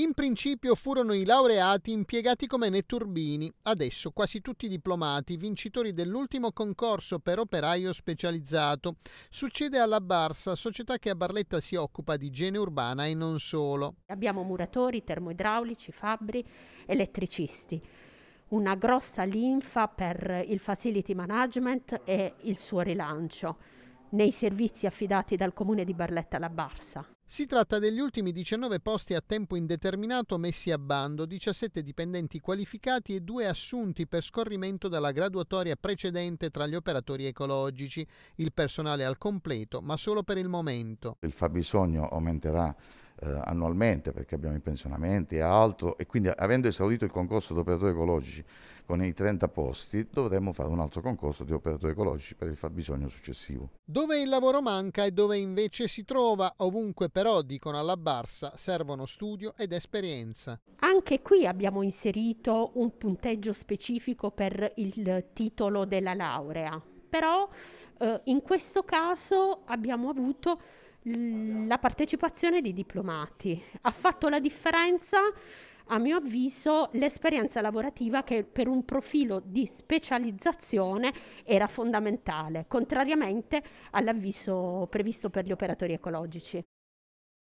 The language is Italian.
In principio furono i laureati impiegati come netturbini, adesso quasi tutti diplomati, vincitori dell'ultimo concorso per operaio specializzato. Succede alla Barsa, società che a Barletta si occupa di igiene urbana e non solo. Abbiamo muratori, termoidraulici, fabbri, elettricisti una grossa linfa per il facility management e il suo rilancio nei servizi affidati dal comune di Barletta alla Barsa. Si tratta degli ultimi 19 posti a tempo indeterminato messi a bando, 17 dipendenti qualificati e due assunti per scorrimento dalla graduatoria precedente tra gli operatori ecologici, il personale al completo, ma solo per il momento. Il fabbisogno aumenterà eh, annualmente perché abbiamo i pensionamenti e altro e quindi avendo esaurito il concorso di operatori ecologici con i 30 posti dovremmo fare un altro concorso di operatori ecologici per il fabbisogno successivo. Dove il lavoro manca e dove invece si trova, ovunque però dicono alla Barsa servono studio ed esperienza. Anche qui abbiamo inserito un punteggio specifico per il titolo della laurea, però eh, in questo caso abbiamo avuto la partecipazione di diplomati. Ha fatto la differenza, a mio avviso, l'esperienza lavorativa che per un profilo di specializzazione era fondamentale, contrariamente all'avviso previsto per gli operatori ecologici.